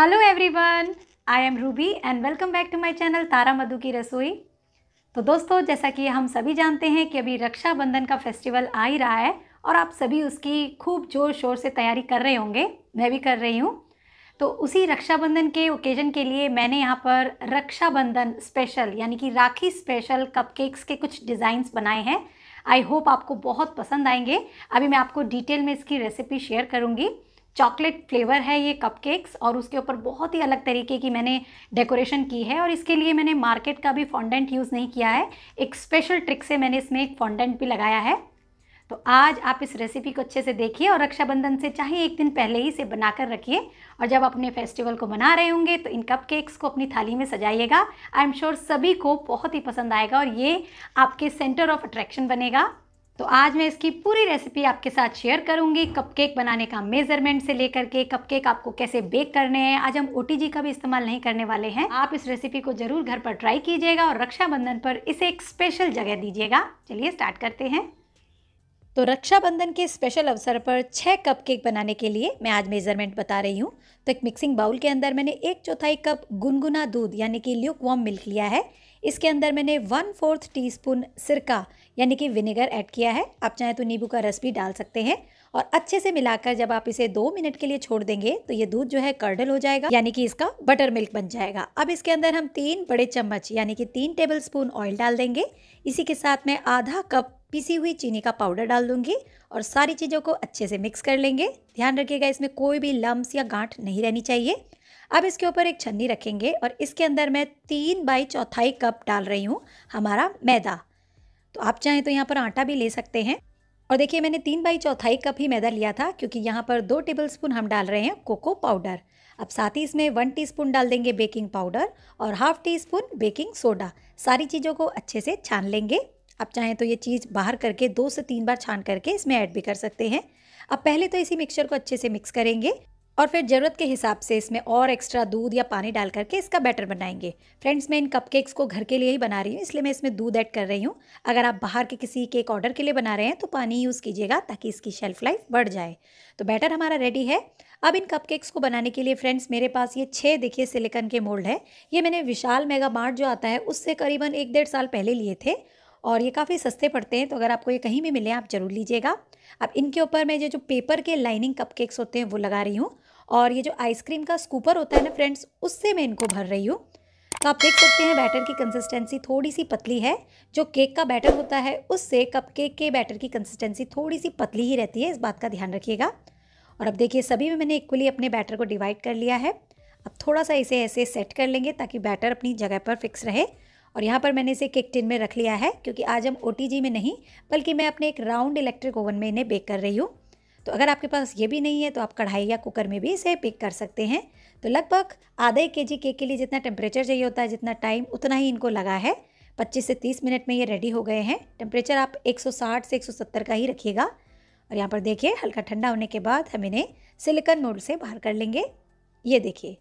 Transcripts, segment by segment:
hello everyone I am Ruby and welcome back to my channel Tara Madhu की रसोई तो दोस्तों जैसा कि हम सभी जानते हैं कि अभी रक्षाबंधन का फेस्टिवल आ ही रहा है और आप सभी उसकी खूब जोर शोर से तैयारी कर रहे होंगे मैं भी कर रही हूँ तो उसी रक्षाबंधन के ओकेज़न के लिए मैंने यहाँ पर रक्षाबंधन स्पेशल यानी कि राखी स्पेशल कपकेक्स के कुछ डिज़ाइंस बनाए हैं आई होप आपको बहुत पसंद आएंगे अभी मैं आपको डिटेल में इसकी रेसिपी शेयर करूँगी चॉकलेट फ्लेवर है ये कपकेक्स और उसके ऊपर बहुत ही अलग तरीके की मैंने डेकोरेशन की है और इसके लिए मैंने मार्केट का भी फॉन्डेंट यूज़ नहीं किया है एक स्पेशल ट्रिक से मैंने इसमें एक फॉन्डेंट भी लगाया है तो आज आप इस रेसिपी को अच्छे से देखिए और रक्षाबंधन से चाहे एक दिन पहले ही इसे बनाकर रखिए और जब आप अपने फेस्टिवल को मना रहे होंगे तो इन कप केक्स को अपनी थाली में सजाइएगा आई एम श्योर सभी को बहुत ही पसंद आएगा और ये आपके सेंटर ऑफ अट्रैक्शन बनेगा तो आज मैं इसकी पूरी रेसिपी आपके साथ शेयर करूंगी कपकेक बनाने का मेज़रमेंट से लेकर के कपकेक आपको कैसे बेक करने हैं आज हम ओ का भी इस्तेमाल नहीं करने वाले हैं आप इस रेसिपी को ज़रूर घर पर ट्राई कीजिएगा और रक्षाबंधन पर इसे एक स्पेशल जगह दीजिएगा चलिए स्टार्ट करते हैं तो रक्षाबंधन के स्पेशल अवसर पर छः कप केक बनाने के लिए मैं आज मेज़रमेंट बता रही हूँ तो एक मिक्सिंग बाउल के अंदर मैंने एक चौथाई कप गुनगुना दूध यानी कि ल्यूक वॉम मिल्क लिया है इसके अंदर मैंने वन फोर्थ टी स्पून सिरका यानी कि विनेगर ऐड किया है आप चाहें तो नींबू का रस भी डाल सकते हैं और अच्छे से मिलाकर जब आप इसे दो मिनट के लिए छोड़ देंगे तो ये दूध जो है कर्डल हो जाएगा यानी कि इसका बटर मिल्क बन जाएगा अब इसके अंदर हम तीन बड़े चम्मच यानी कि तीन टेबल स्पून ऑयल डाल देंगे इसी के साथ मैं आधा कप पीसी हुई चीनी का पाउडर डाल दूंगी और सारी चीज़ों को अच्छे से मिक्स कर लेंगे ध्यान रखिएगा इसमें कोई भी लम्स या गांठ नहीं रहनी चाहिए अब इसके ऊपर एक छन्नी रखेंगे और इसके अंदर मैं तीन बाई चौथाई कप डाल रही हूँ हमारा मैदा तो आप चाहें तो यहाँ पर आटा भी ले सकते हैं और देखिए मैंने तीन बाई चौथाई कप ही मैदा लिया था क्योंकि यहाँ पर दो टेबल हम डाल रहे हैं कोको पाउडर अब साथ ही इसमें वन टी डाल देंगे बेकिंग पाउडर और half teaspoon baking soda सारी चीज़ों को अच्छे से छान लेंगे आप चाहें तो ये चीज़ बाहर करके दो से तीन बार छान करके इसमें ऐड भी कर सकते हैं अब पहले तो इसी मिक्सचर को अच्छे से मिक्स करेंगे और फिर ज़रूरत के हिसाब से इसमें और एक्स्ट्रा दूध या पानी डाल करके इसका बैटर बनाएंगे फ्रेंड्स मैं इन कपकेक्स को घर के लिए ही बना रही हूँ इसलिए मैं इसमें दूध ऐड कर रही हूँ अगर आप बाहर के किसी केक ऑर्डर के लिए बना रहे हैं तो पानी यूज़ कीजिएगा ताकि इसकी शेल्फ़ लाइफ बढ़ जाए तो बैटर हमारा रेडी है अब इन कपकेक्स को बनाने के लिए फ्रेंड्स मेरे पास ये छः देखिए सिलिकन के मोल्ड है ये मैंने विशाल मेगा मार्ट जो आता है उससे करीबन एक डेढ़ साल पहले लिए थे और ये काफ़ी सस्ते पड़ते हैं तो अगर आपको ये कहीं भी मिले आप ज़रूर लीजिएगा अब इनके ऊपर मैं ये जो पेपर के लाइनिंग कपकेक्स होते हैं वो लगा रही हूँ और ये जो आइसक्रीम का स्कूपर होता है ना फ्रेंड्स उससे मैं इनको भर रही हूँ तो आप देख सकते हैं बैटर की कंसिस्टेंसी थोड़ी सी पतली है जो केक का बैटर होता है उससे कपकेक के बैटर की कंसिस्टेंसी थोड़ी सी पतली ही रहती है इस बात का ध्यान रखिएगा और अब देखिए सभी में मैंने इक्वली अपने बैटर को डिवाइड कर लिया है अब थोड़ा सा इसे ऐसे सेट कर लेंगे ताकि बैटर अपनी जगह पर फिक्स रहे और यहाँ पर मैंने इसे केक टिन में रख लिया है क्योंकि आज हम ओ में नहीं बल्कि मैं अपने एक राउंड इलेक्ट्रिक ओवन में इन्हें बेक कर रही हूँ तो अगर आपके पास ये भी नहीं है तो आप कढ़ाई या कुकर में भी इसे बेक कर सकते हैं तो लगभग आधा एक के जी केक के लिए जितना टेम्परेचर चाहिए होता है जितना टाइम उतना ही इनको लगा है 25 से 30 मिनट में ये रेडी हो गए हैं टेम्परेचर आप 160 से 170 का ही रखिएगा और यहाँ पर देखिए हल्का ठंडा होने के बाद हम इन्हें सिलिकन मोल्ड से बाहर कर लेंगे ये देखिए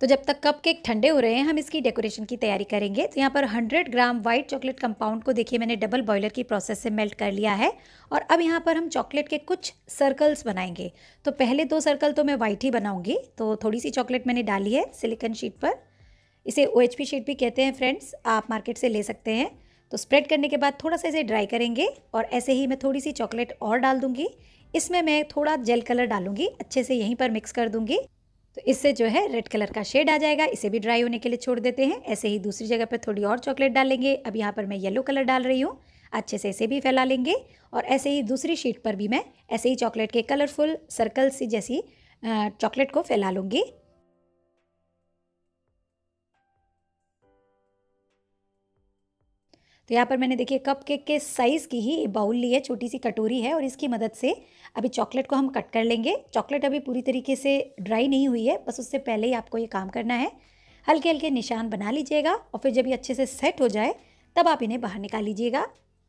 तो जब तक कप केक ठंडे हो रहे हैं हम इसकी डेकोरेशन की तैयारी करेंगे तो यहाँ पर 100 ग्राम वाइट चॉकलेट कंपाउंड को देखिए मैंने डबल बॉयलर की प्रोसेस से मेल्ट कर लिया है और अब यहाँ पर हम चॉकलेट के कुछ सर्कल्स बनाएंगे तो पहले दो सर्कल तो मैं वाइट ही बनाऊँगी तो थोड़ी सी चॉकलेट मैंने डाली है सिलिकन शीट पर इसे ओ शीट भी कहते हैं फ्रेंड्स आप मार्केट से ले सकते हैं तो स्प्रेड करने के बाद थोड़ा सा इसे ड्राई करेंगे और ऐसे ही मैं थोड़ी सी चॉकलेट और डाल दूंगी इसमें मैं थोड़ा जेल कलर डालूंगी अच्छे से यहीं पर मिक्स कर दूंगी तो इससे जो है रेड कलर का शेड आ जाएगा इसे भी ड्राई होने के लिए छोड़ देते हैं ऐसे ही दूसरी जगह पर थोड़ी और चॉकलेट डालेंगे अब यहाँ पर मैं येलो कलर डाल रही हूँ अच्छे से इसे भी फैला लेंगे और ऐसे ही दूसरी शीट पर भी मैं ऐसे ही चॉकलेट के कलरफुल सर्कल जैसी चॉकलेट को फैला लूँगी तो यहाँ पर मैंने देखिए कप केक के साइज़ की ही बाउल ली है छोटी सी कटोरी है और इसकी मदद से अभी चॉकलेट को हम कट कर लेंगे चॉकलेट अभी पूरी तरीके से ड्राई नहीं हुई है बस उससे पहले ही आपको ये काम करना है हल्के हल्के निशान बना लीजिएगा और फिर जब ये अच्छे से सेट हो जाए तब आप इन्हें बाहर निकाल लीजिएगा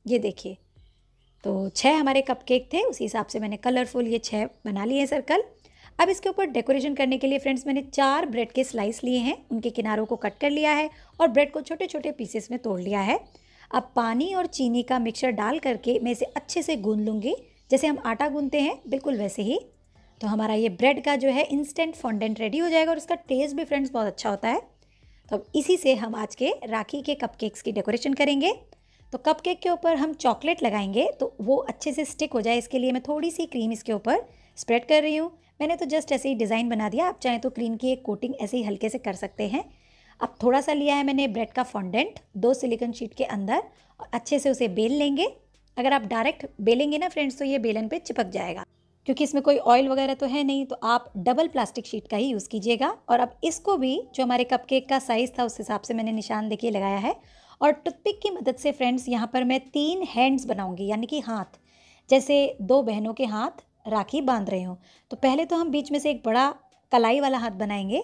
ये देखिए तो छः हमारे कप केक थे उसी हिसाब से मैंने कलरफुल ये छः बना लिए हैं सर्कल अब इसके ऊपर डेकोरेशन करने के लिए फ्रेंड्स मैंने चार ब्रेड के स्लाइस लिए हैं उनके किनारों को कट कर लिया है और ब्रेड को छोटे छोटे पीसेस में तोड़ लिया है अब पानी और चीनी का मिक्सर डाल करके मैं इसे अच्छे से गूंद लूँगी जैसे हम आटा गूंदते हैं बिल्कुल वैसे ही तो हमारा ये ब्रेड का जो है इंस्टेंट फॉन्डेंट रेडी हो जाएगा और इसका टेस्ट भी फ्रेंड्स बहुत अच्छा होता है तो अब इसी से हम आज के राखी के कपकेक्स की डेकोरेशन करेंगे तो कपकेक के ऊपर हम चॉकलेट लगाएंगे तो वो अच्छे से स्टिक हो जाए इसके लिए मैं थोड़ी सी क्रीम इसके ऊपर स्प्रेड कर रही हूँ मैंने तो जस्ट ऐसे ही डिज़ाइन बना दिया आप चाहें तो क्रीम की एक कोटिंग ऐसे ही हल्के से कर सकते हैं अब थोड़ा सा लिया है मैंने ब्रेड का फॉन्डेंट दो सिलिकन शीट के अंदर और अच्छे से उसे बेल लेंगे अगर आप डायरेक्ट बेलेंगे ना फ्रेंड्स तो ये बेलन पे चिपक जाएगा क्योंकि इसमें कोई ऑयल वगैरह तो है नहीं तो आप डबल प्लास्टिक शीट का ही यूज़ कीजिएगा और अब इसको भी जो हमारे कपकेक का साइज़ था उस हिसाब से मैंने निशान देखिए लगाया है और टुथपिक की मदद से फ्रेंड्स यहाँ पर मैं तीन हैंड्स बनाऊँगी यानी कि हाथ जैसे दो बहनों के हाथ राखी बांध रहे हों तो पहले तो हम बीच में से एक बड़ा कलाई वाला हाथ बनाएंगे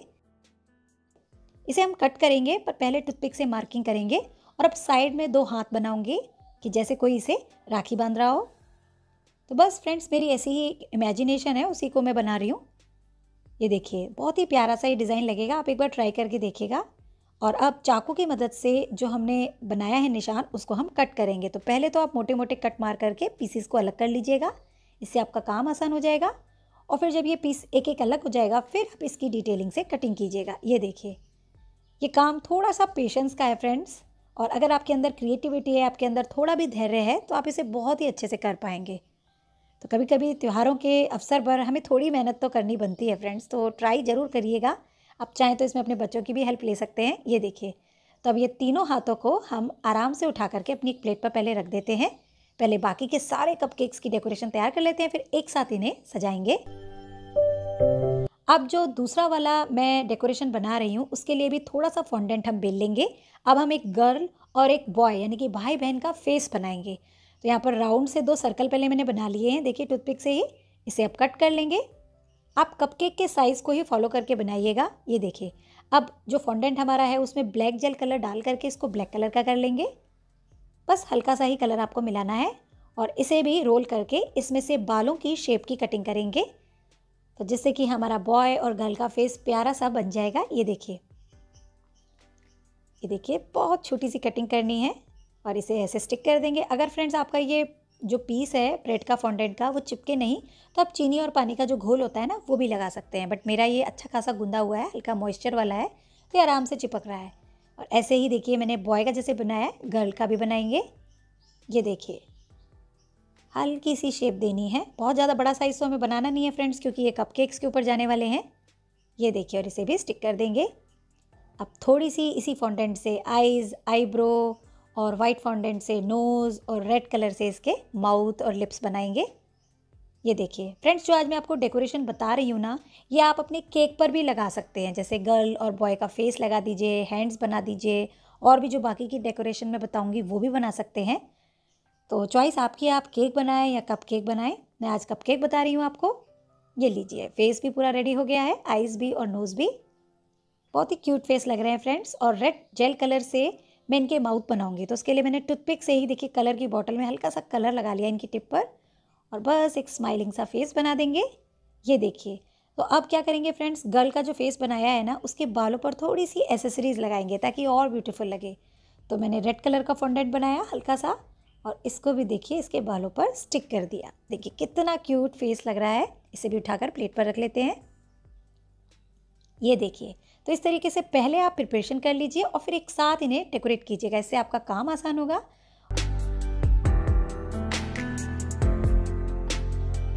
इसे हम कट करेंगे पर पहले टूथपिक से मार्किंग करेंगे और अब साइड में दो हाथ बनाऊंगी कि जैसे कोई इसे राखी बांध रहा हो तो बस फ्रेंड्स मेरी ऐसी ही इमेजिनेशन है उसी को मैं बना रही हूँ ये देखिए बहुत ही प्यारा सा ये डिज़ाइन लगेगा आप एक बार ट्राई करके देखिएगा और अब चाकू की मदद से जो हमने बनाया है निशान उसको हम कट करेंगे तो पहले तो आप मोटे मोटे कट मार करके पीसीस को अलग कर लीजिएगा इससे आपका काम आसान हो जाएगा और फिर जब ये पीस एक एक अलग हो जाएगा फिर आप इसकी डिटेलिंग से कटिंग कीजिएगा ये देखिए ये काम थोड़ा सा पेशेंस का है फ्रेंड्स और अगर आपके अंदर क्रिएटिविटी है आपके अंदर थोड़ा भी धैर्य है तो आप इसे बहुत ही अच्छे से कर पाएंगे तो कभी कभी त्योहारों के अवसर पर हमें थोड़ी मेहनत तो करनी बनती है फ्रेंड्स तो ट्राई ज़रूर करिएगा आप चाहें तो इसमें अपने बच्चों की भी हेल्प ले सकते हैं ये देखिए तो अब ये तीनों हाथों को हम आराम से उठा करके अपनी एक प्लेट पर पहले रख देते हैं पहले बाकी के सारे कपकेक्स की डेकोरेशन तैयार कर लेते हैं फिर एक साथ इन्हें सजाएंगे अब जो दूसरा वाला मैं डेकोरेशन बना रही हूँ उसके लिए भी थोड़ा सा फॉन्डेंट हम बेल लेंगे अब हम एक गर्ल और एक बॉय यानी कि भाई बहन का फेस बनाएंगे तो यहाँ पर राउंड से दो सर्कल पहले मैंने बना लिए हैं देखिए टूथपिक से ही इसे आप कट कर लेंगे आप कपकेक के साइज़ को ही फॉलो करके बनाइएगा ये देखिए अब जो फॉन्डेंट हमारा है उसमें ब्लैक जेल कलर डाल करके इसको ब्लैक कलर का कर लेंगे बस हल्का सा ही कलर आपको मिलाना है और इसे भी रोल करके इसमें से बालों की शेप की कटिंग करेंगे तो जिससे कि हमारा बॉय और गर्ल का फेस प्यारा सा बन जाएगा ये देखिए ये देखिए बहुत छोटी सी कटिंग करनी है और इसे ऐसे स्टिक कर देंगे अगर फ्रेंड्स आपका ये जो पीस है ब्रेड का फॉन्डेंट का वो चिपके नहीं तो आप चीनी और पानी का जो घोल होता है ना वो भी लगा सकते हैं बट मेरा ये अच्छा खासा गुंदा हुआ है हल्का मॉइस्चर वाला है तो ये आराम से चिपक रहा है और ऐसे ही देखिए मैंने बॉय का जैसे बनाया है गर्ल का भी बनाएंगे ये देखिए हल्की सी शेप देनी है बहुत ज़्यादा बड़ा साइज़ तो हमें बनाना नहीं है फ्रेंड्स क्योंकि ये कपकेक्स के ऊपर जाने वाले हैं ये देखिए और इसे भी स्टिक कर देंगे अब थोड़ी सी इसी फॉन्डेंट से आइज आईब्रो और वाइट फॉन्डेंट से नोज़ और रेड कलर से इसके माउथ और लिप्स बनाएंगे ये देखिए फ्रेंड्स जो आज मैं आपको डेकोरेशन बता रही हूँ ना ये आप अपने केक पर भी लगा सकते हैं जैसे गर्ल और बॉय का फेस लगा दीजिए हैंड्स बना दीजिए और भी जो बाकी की डेकोरेशन मैं बताऊँगी वो भी बना सकते हैं तो चॉइस आपकी आप केक बनाएं या कप केक बनाएं मैं आज कप केक बता रही हूँ आपको ये लीजिए फेस भी पूरा रेडी हो गया है आइज़ भी और नोज़ भी बहुत ही क्यूट फेस लग रहे हैं फ्रेंड्स और रेड जेल कलर से मैं इनके माउथ बनाऊंगी तो उसके लिए मैंने टूथपिक से ही देखिए कलर की बॉटल में हल्का सा कलर लगा लिया इनकी टिप पर और बस एक स्माइलिंग सा फेस बना देंगे ये देखिए तो अब क्या करेंगे फ्रेंड्स गर्ल का जो फेस बनाया है ना उसके बालों पर थोड़ी सी एसेसरीज़ लगाएंगे ताकि और ब्यूटीफुल लगे तो मैंने रेड कलर का फॉन्डेंट बनाया हल्का सा और इसको भी देखिए इसके बालों पर स्टिक कर दिया देखिए कितना क्यूट फेस लग रहा है इसे भी उठाकर प्लेट पर रख लेते हैं ये देखिए तो इस तरीके से पहले आप प्रिपरेशन कर लीजिए और फिर एक साथ इन्हें डेकोरेट कीजिएगा इससे आपका काम आसान होगा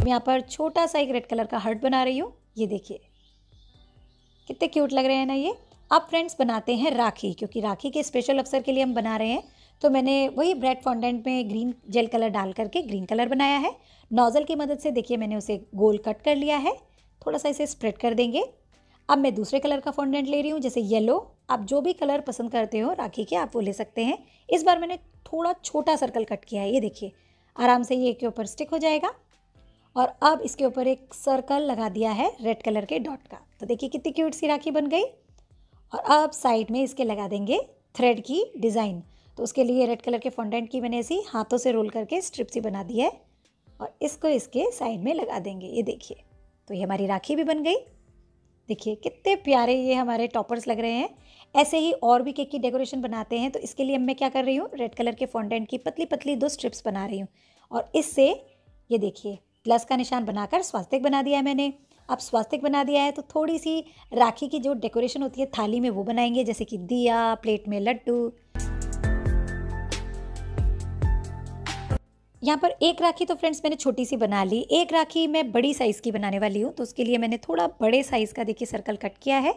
यहाँ पर छोटा सा एक रेड कलर का हर्ट बना रही हूँ ये देखिए कितने क्यूट लग रहे हैं ना ये अब फ्रेंड्स बनाते हैं राखी क्योंकि राखी के स्पेशल अवसर के लिए हम बना रहे हैं तो मैंने वही ब्रेड फॉन्डेंट में ग्रीन जेल कलर डाल करके ग्रीन कलर बनाया है नोज़ल की मदद से देखिए मैंने उसे गोल कट कर लिया है थोड़ा सा इसे स्प्रेड कर देंगे अब मैं दूसरे कलर का फॉन्डेंट ले रही हूँ जैसे येलो आप जो भी कलर पसंद करते हो राखी के आप वो ले सकते हैं इस बार मैंने थोड़ा छोटा सर्कल कट किया है ये देखिए आराम से ये के ऊपर स्टिक हो जाएगा और अब इसके ऊपर एक सर्कल लगा दिया है रेड कलर के डॉट का तो देखिए कितनी क्यूट सी राखी बन गई और अब साइड में इसके लगा देंगे थ्रेड की डिज़ाइन तो उसके लिए रेड कलर के फॉन्डेंट की मैंने ऐसी हाथों से रोल करके स्ट्रिप सी बना दी है और इसको इसके साइड में लगा देंगे ये देखिए तो ये हमारी राखी भी बन गई देखिए कितने प्यारे ये हमारे टॉपर्स लग रहे हैं ऐसे ही और भी केक की डेकोरेशन बनाते हैं तो इसके लिए मैं क्या कर रही हूँ रेड कलर के फॉन्डेंट की पतली पतली दो स्ट्रिप्स बना रही हूँ और इससे ये देखिए प्लस का निशान बनाकर स्वास्तिक बना दिया है मैंने अब स्वास्तिक बना दिया है तो थोड़ी सी राखी की जो डेकोरेशन होती है थाली में वो बनाएंगे जैसे कि दिया प्लेट में लड्डू यहाँ पर एक राखी तो फ्रेंड्स मैंने छोटी सी बना ली एक राखी मैं बड़ी साइज़ की बनाने वाली हूँ तो उसके लिए मैंने थोड़ा बड़े साइज़ का देखिए सर्कल कट किया है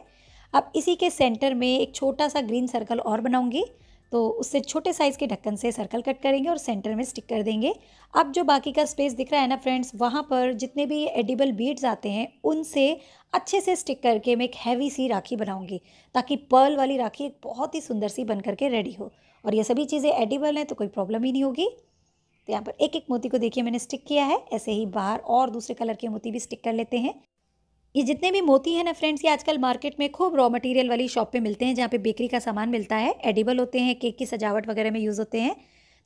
अब इसी के सेंटर में एक छोटा सा ग्रीन सर्कल और बनाऊँगी तो उससे छोटे साइज़ के ढक्कन से सर्कल कट करेंगे और सेंटर में स्टिक कर देंगे अब जो बाकी का स्पेस दिख रहा है ना फ्रेंड्स वहाँ पर जितने भी एडिबल बीड्स आते हैं उनसे अच्छे से स्टिक करके मैं एक हैवी सी राखी बनाऊँगी ताकि पर्ल वाली राखी एक बहुत ही सुंदर सी बन करके रेडी हो और ये सभी चीज़ें एडिबल हैं तो कोई प्रॉब्लम ही नहीं होगी तो यहाँ पर एक एक मोती को देखिए मैंने स्टिक किया है ऐसे ही बाहर और दूसरे कलर के मोती भी स्टिक कर लेते हैं ये जितने भी मोती हैं ना फ्रेंड्स ये आजकल मार्केट में खूब रॉ मटेरियल वाली शॉप पे मिलते हैं जहाँ पे बेकरी का सामान मिलता है एडिबल होते हैं केक की सजावट वगैरह में यूज़ होते हैं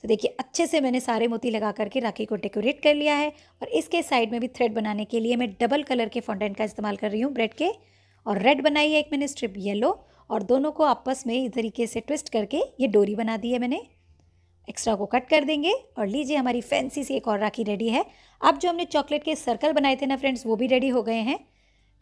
तो देखिए अच्छे से मैंने सारे मोती लगा करके राखी को डेकोरेट कर लिया है और इसके साइड में भी थ्रेड बनाने के लिए मैं डबल कलर के फॉन्डेंट का इस्तेमाल कर रही हूँ ब्रेड के और रेड बनाई है एक मैंने स्ट्रिप येलो और दोनों को आपस में इस तरीके से ट्विस्ट करके ये डोरी बना दी है मैंने एक्स्ट्रा को कट कर देंगे और लीजिए हमारी फैंसी सी एक और राखी रेडी है अब जो हमने चॉकलेट के सर्कल बनाए थे ना फ्रेंड्स वो भी रेडी हो गए हैं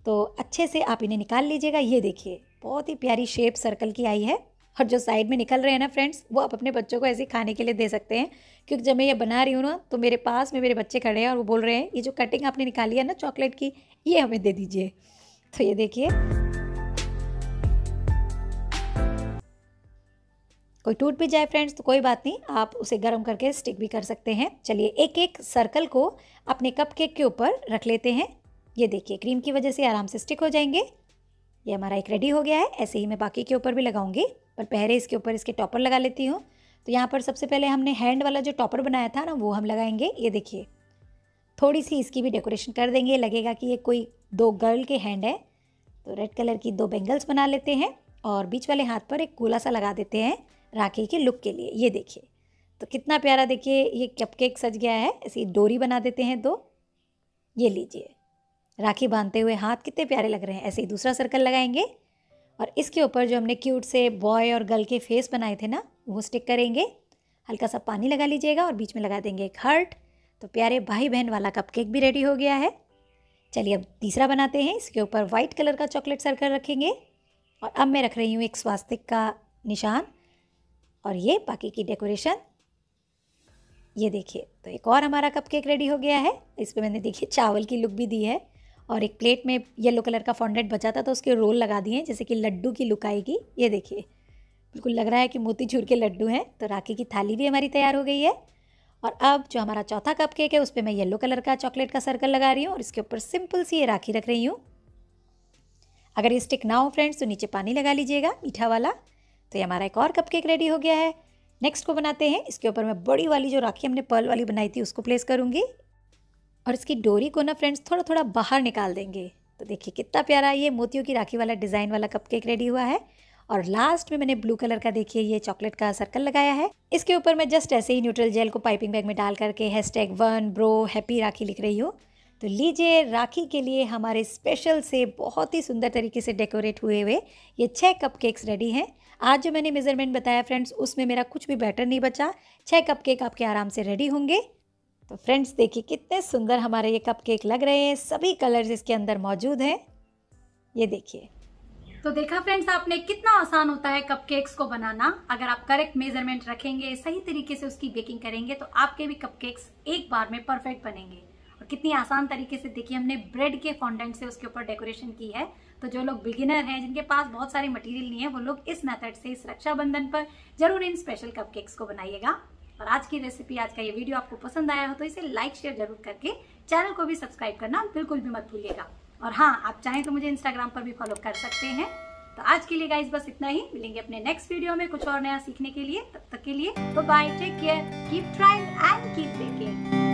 तो अच्छे से आप इन्हें निकाल लीजिएगा ये देखिए बहुत ही प्यारी शेप सर्कल की आई है और जो साइड में निकल रहे हैं ना फ्रेंड्स वो आप अपने बच्चों को ऐसे खाने के लिए दे सकते हैं क्योंकि जब मैं ये बना रही हूँ ना तो मेरे पास में मेरे बच्चे खड़े हैं और वो बोल रहे हैं ये जो कटिंग आपने निकाली है ना चॉकलेट की ये हमें दे दीजिए तो ये देखिए कोई टूट भी जाए फ्रेंड्स तो कोई बात नहीं आप उसे गर्म करके स्टिक भी कर सकते हैं चलिए एक एक सर्कल को अपने कप केक के ऊपर रख लेते हैं ये देखिए क्रीम की वजह से आराम से स्टिक हो जाएंगे ये हमारा एक रेडी हो गया है ऐसे ही मैं बाकी के ऊपर भी लगाऊंगी पर पहले इसके ऊपर इसके टॉपर लगा लेती हूँ तो यहाँ पर सबसे पहले हमने हैंड वाला जो टॉपर बनाया था ना वो हम लगाएंगे ये देखिए थोड़ी सी इसकी भी डेकोरेशन कर देंगे लगेगा कि ये कोई दो गर्ल के हैंड है तो रेड कलर की दो बेंगल्स बना लेते हैं और बीच वाले हाथ पर एक गोला सा लगा देते हैं राखी के लुक के लिए ये देखिए तो कितना प्यारा देखिए ये कपकेक सज गया है ऐसी डोरी बना देते हैं दो ये लीजिए राखी बांधते हुए हाथ कितने प्यारे लग रहे हैं ऐसे ही दूसरा सर्कल लगाएंगे और इसके ऊपर जो हमने क्यूट से बॉय और गर्ल के फेस बनाए थे ना वो स्टिक करेंगे हल्का सा पानी लगा लीजिएगा और बीच में लगा देंगे एक हर्ट तो प्यारे भाई बहन वाला कपकेक भी रेडी हो गया है चलिए अब तीसरा बनाते हैं इसके ऊपर वाइट कलर का चॉकलेट सर्कल रखेंगे और अब मैं रख रही हूँ एक स्वास्तिक का निशान और ये बाकी की डेकोरेशन ये देखिए तो एक और हमारा कपकेक रेडी हो गया है इस पर मैंने देखिए चावल की लुक भी दी है और एक प्लेट में येलो कलर का फॉन्डेट बचा था तो उसके रोल लगा दिए जैसे कि लड्डू की लुक आएगी ये देखिए बिल्कुल लग रहा है कि मोती झूर के लड्डू हैं तो राखी की थाली भी हमारी तैयार हो गई है और अब जो हमारा चौथा कप केक है उस पर मैं येलो कलर का चॉकलेट का सर्कल लगा रही हूँ और इसके ऊपर सिंपल सी ये राखी रख रही हूँ अगर ये स्टिक ना हो फ्रेंड्स तो नीचे पानी लगा लीजिएगा मीठा वाला तो ये हमारा एक और कप केक रेडी हो गया है नेक्स्ट को बनाते हैं इसके ऊपर मैं बड़ी वाली जो राखी हमने पर्ल वाली बनाई थी उसको प्लेस करूँगी और इसकी डोरी को ना फ्रेंड्स थोड़ा थोड़ा बाहर निकाल देंगे तो देखिए कितना प्यारा ये मोतियों की राखी वाला डिज़ाइन वाला कप केक रेडी हुआ है और लास्ट में मैंने ब्लू कलर का देखिए ये चॉकलेट का सर्कल लगाया है इसके ऊपर मैं जस्ट ऐसे ही न्यूट्रल जेल को पाइपिंग बैग में डाल करके hashtag one bro happy Rakhi लिख रही हूँ तो लीजिए राखी के लिए हमारे स्पेशल से बहुत ही सुंदर तरीके से डेकोरेट हुए हुए ये छः कप केक्स रेडी हैं आज जो मैंने मेज़रमेंट बताया फ्रेंड्स उसमें मेरा कुछ भी बैटर नहीं बचा छः कप केक आपके आराम से रेडी होंगे तो फ्रेंड्स देखिए कितने सुंदर हमारे ये कप केक लग रहे हैं सभी कलर्स इसके अंदर मौजूद हैं ये देखिए तो देखा फ्रेंड्स आपने कितना आसान होता है कपकेक्स को बनाना अगर आप करेक्ट मेजरमेंट रखेंगे सही तरीके से उसकी बेकिंग करेंगे तो आपके भी कपकेक्स एक बार में परफेक्ट बनेंगे और कितनी आसान तरीके से देखिए हमने ब्रेड के फॉन्डेंट से उसके ऊपर डेकोरेशन की है तो जो लोग बिगिनर हैं जिनके पास बहुत सारे मटेरियल नहीं है वो लोग इस मेथड से इस रक्षाबंधन पर जरूर इन स्पेशल कपकेक्स को बनाइएगा और आज की रेसिपी आज का ये वीडियो आपको पसंद आया हो तो इसे लाइक शेयर जरूर करके चैनल को भी सब्सक्राइब करना बिल्कुल भी मत भूलिएगा और हाँ आप चाहें तो मुझे इंस्टाग्राम पर भी फॉलो कर सकते हैं तो आज के लिए गाइज बस इतना ही मिलेंगे अपने नेक्स्ट वीडियो में कुछ और नया सीखने के लिए तब तक के लिए तो bye take care keep trying and keep baking